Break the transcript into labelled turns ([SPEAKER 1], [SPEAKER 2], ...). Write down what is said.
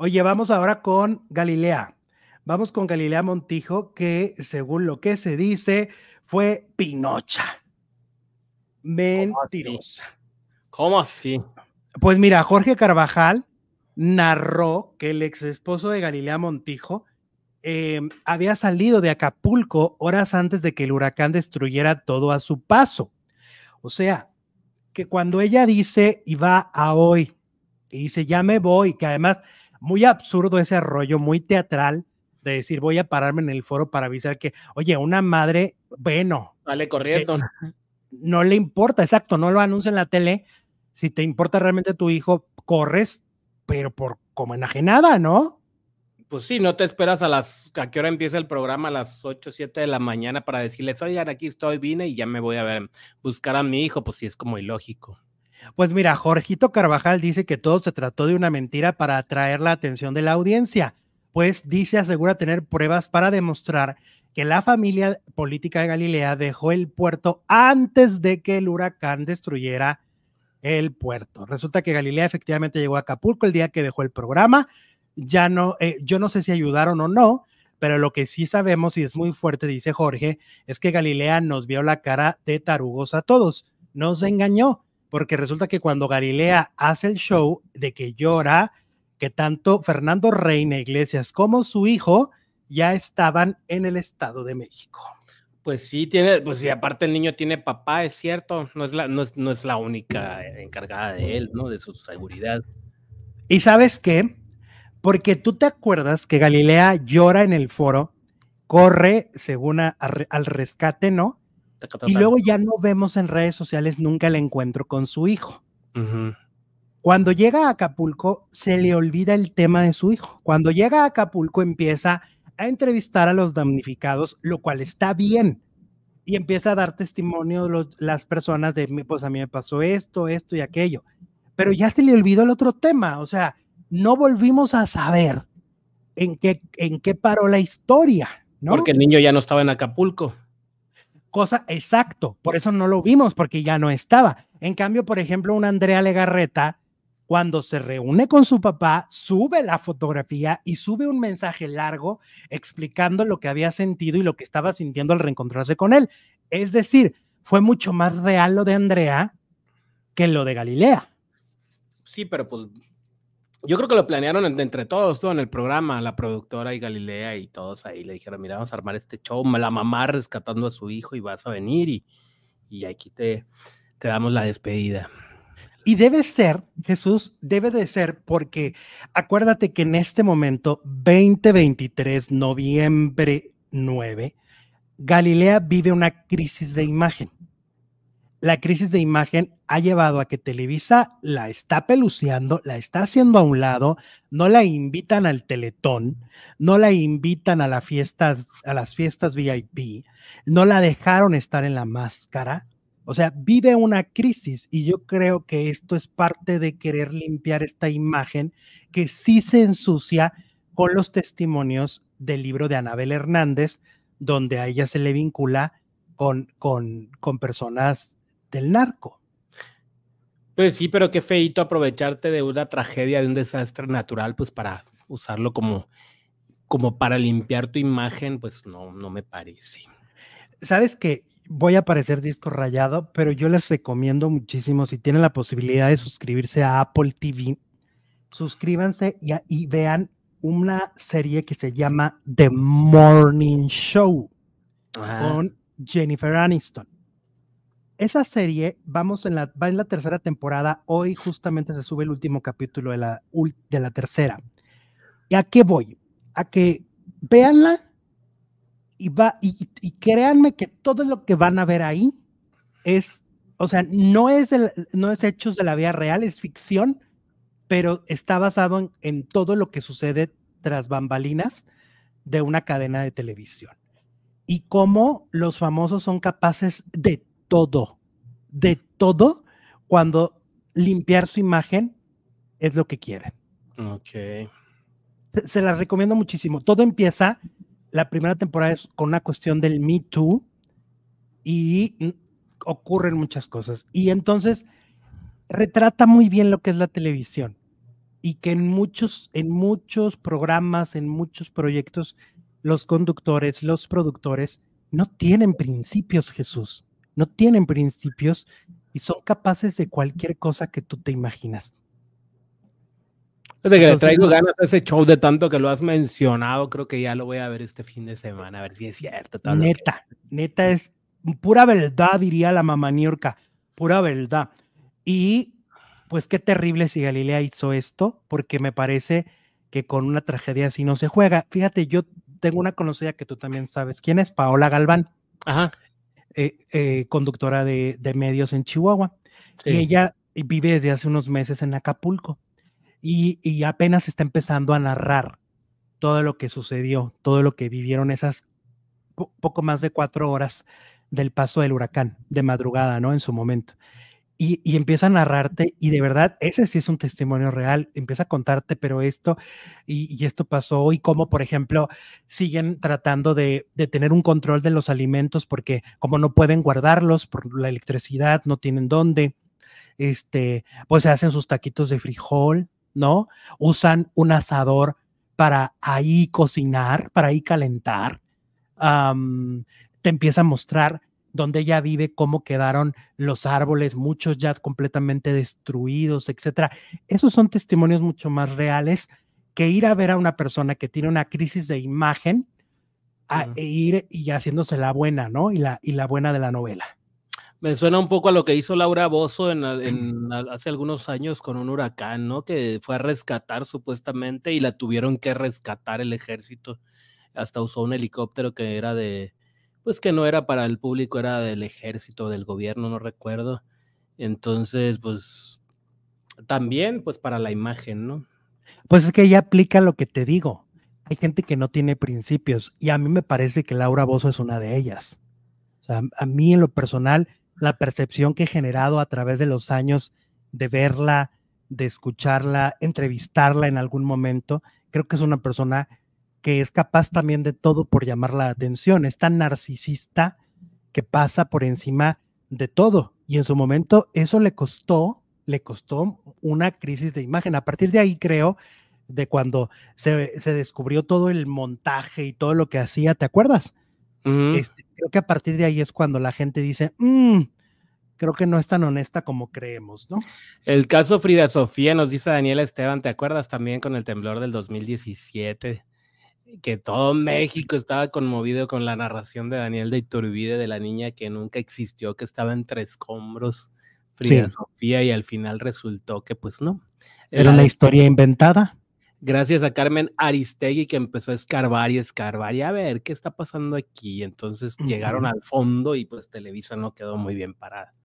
[SPEAKER 1] Oye, vamos ahora con Galilea. Vamos con Galilea Montijo, que según lo que se dice, fue Pinocha. Mentirosa. ¿Cómo así? Pues mira, Jorge Carvajal narró que el ex esposo de Galilea Montijo em, había salido de Acapulco horas antes de que el huracán destruyera todo a su paso. O sea, que cuando ella dice y va a hoy, y dice ya me voy, que además muy absurdo ese rollo, muy teatral de decir voy a pararme en el foro para avisar que, oye, una madre, bueno.
[SPEAKER 2] vale, eh, corriendo.
[SPEAKER 1] no le importa, exacto, no lo anuncia en la tele. Si te importa realmente tu hijo, corres, pero por como enajenada, ¿no?
[SPEAKER 2] Pues sí, no te esperas a las, a qué hora empieza el programa, a las 8, 7 de la mañana para decirles, oigan, aquí estoy, vine y ya me voy a ver, buscar a mi hijo, pues sí, es
[SPEAKER 1] como ilógico. Pues mira, Jorgito Carvajal dice que todo se trató de una mentira para atraer la atención de la audiencia, pues dice asegura tener pruebas para demostrar que la familia política de Galilea dejó el puerto antes de que el huracán destruyera el puerto. Resulta que Galilea efectivamente llegó a Acapulco el día que dejó el programa. Ya no, eh, yo no sé si ayudaron o no, pero lo que sí sabemos y es muy fuerte, dice Jorge, es que Galilea nos vio la cara de tarugos a todos. Nos engañó porque resulta que cuando Galilea hace el show de que llora, que tanto Fernando Reina Iglesias como su hijo ya estaban en el Estado de México.
[SPEAKER 2] Pues sí, tiene, pues si aparte el niño tiene papá, es cierto, no es la, no es, la única encargada de él, ¿no? De su seguridad.
[SPEAKER 1] ¿Y sabes qué? Porque tú te acuerdas que Galilea llora en el foro, corre según al rescate, ¿no? Y luego ya no vemos en redes sociales nunca el encuentro con su hijo. Cuando llega a Acapulco, se le olvida el tema de su hijo. Cuando llega a Acapulco, empieza a entrevistar a los damnificados, lo cual está bien. Y empieza a dar testimonio de las personas de, pues a mí me pasó esto, esto y aquello. Pero ya se le olvidó el otro tema. O sea, no volvimos a saber en qué, en qué paró la historia.
[SPEAKER 2] ¿no? Porque el niño ya no
[SPEAKER 1] estaba en Acapulco cosa, exacto, por eso no lo vimos, porque ya no estaba. En cambio, por ejemplo, un Andrea Legarreta, cuando se reúne con su papá, sube la fotografía y sube un mensaje largo explicando lo que había sentido y lo que estaba sintiendo al reencontrarse con él. Es decir, fue mucho más real lo de Andrea que lo de Galilea.
[SPEAKER 2] Sí, pero pues yo creo que lo planearon entre todos, todo en el programa, la productora y Galilea y todos ahí le dijeron, mira, vamos a armar este show, la mamá rescatando a su hijo y vas a venir y, aquí te, te damos la
[SPEAKER 1] despedida. Y debe ser, Jesús, debe de ser porque acuérdate que en este momento, 2023, noviembre 9, Galilea vive una crisis de imagen. La crisis de imagen ha llevado a que Televisa la está peluciando, la está haciendo a un lado, no la invitan al Teletón, no la invitan a las fiestas, a las fiestas VIP, no la dejaron estar en la máscara. O sea, vive una crisis y yo creo que esto es parte de querer limpiar esta imagen que sí se ensucia con los testimonios del libro de Anabel Hernández, donde a ella se le vincula con personas del narco.
[SPEAKER 2] Pues sí, pero qué feito aprovecharte de una tragedia, de un desastre natural, pues para usarlo como, como para limpiar tu imagen, pues no, no me parece.
[SPEAKER 1] Sabes que voy a parecer disco rayado, pero yo les recomiendo muchísimo, si tienen la posibilidad de suscribirse a Apple TV, suscríbanse y, vean una serie que se llama The Morning Show con Jennifer Aniston. Esa serie vamos en la, va en la tercera temporada. Hoy justamente se sube el último capítulo de la, de la tercera. ¿Y a qué voy? A que véanla y, va, y, créanme que todo lo que van a ver ahí es, o sea, no es, no es hechos de la vida real, es ficción, pero está basado en, en todo lo que sucede tras bambalinas de una cadena de televisión y cómo los famosos son capaces de todo, de todo, cuando limpiar su imagen es lo que quieren. Ok. Se, la recomiendo muchísimo. Todo empieza, la primera temporada es con una cuestión del Me Too y ocurren muchas cosas. Y entonces retrata muy bien lo que es la televisión y que en muchos, en muchos programas, en muchos proyectos, los conductores, los productores no tienen principios, Jesús no tienen principios y son capaces de cualquier cosa que tú te imaginas. de que le traigo ganas
[SPEAKER 2] a ese show de tanto que lo has mencionado, creo que ya lo voy a ver este fin de semana, a ver si es cierto.
[SPEAKER 1] neta, neta es pura verdad, diría la mamá Niorca, pura verdad. Y pues qué terrible si Galilea hizo esto, porque me parece que con una tragedia así no se juega. Fíjate, yo tengo una conocida que tú también sabes quién es, Paola Galván. Ajá. Eh, eh, conductora de, medios en Chihuahua. Y ella vive desde hace unos meses en Acapulco y, apenas está empezando a narrar todo lo que sucedió, todo lo que vivieron esas poco más de cuatro horas del paso del huracán de madrugada, ¿no? En su momento y, empieza a narrarte y de verdad, ese sí es un testimonio real, empieza a contarte, pero esto y, esto pasó y cómo, por ejemplo, siguen tratando de, tener un control de los alimentos porque como no pueden guardarlos por la electricidad, no tienen dónde, este, pues se hacen sus taquitos de frijol, ¿no? Usan un asador para ahí cocinar, para ahí calentar. te empieza a mostrar donde ella vive, cómo quedaron los árboles, muchos ya completamente destruidos, etcétera. Esos son testimonios mucho más reales que ir a ver a una persona que tiene una crisis de imagen a, e ir y haciéndose la buena, ¿no? Y la, y la buena de la novela.
[SPEAKER 2] Me suena un poco a lo que hizo Laura Bozo en, hace algunos años con un huracán, ¿no? Que fue a rescatar supuestamente y la tuvieron que rescatar el ejército. Hasta usó un helicóptero que era de, pues que no era para el público, era del ejército, del gobierno, no recuerdo. Entonces, pues también, pues para la imagen, ¿no?
[SPEAKER 1] Pues es que ella aplica lo que te digo. Hay gente que no tiene principios y a mí me parece que Laura Bozo es una de ellas. O sea, a mí en lo personal, la percepción que he generado a través de los años de verla, de escucharla, entrevistarla en algún momento, creo que es una persona que es capaz también de todo por llamar la atención, es tan narcisista que pasa por encima de todo. Y en su momento eso le costó, le costó una crisis de imagen. A partir de ahí creo, de cuando se, descubrió todo el montaje y todo lo que hacía, ¿te acuerdas? Este, creo que a partir de ahí es cuando la gente dice, mm, creo que no es tan honesta como creemos, ¿no?
[SPEAKER 2] El caso Frida Sofía, nos dice Daniela Esteban, ¿te acuerdas también con el temblor del 2017? que todo México estaba conmovido con la narración de Daniel de Iturbide de la niña que nunca existió, que estaba entre escombros, Frida Sofía, y al final resultó que pues no. Era una
[SPEAKER 1] historia inventada.
[SPEAKER 2] Gracias a Carmen Aristegui que empezó a escarbar y escarbar y a ver qué está pasando aquí. Entonces llegaron al fondo y pues Televisa no quedó muy bien parada.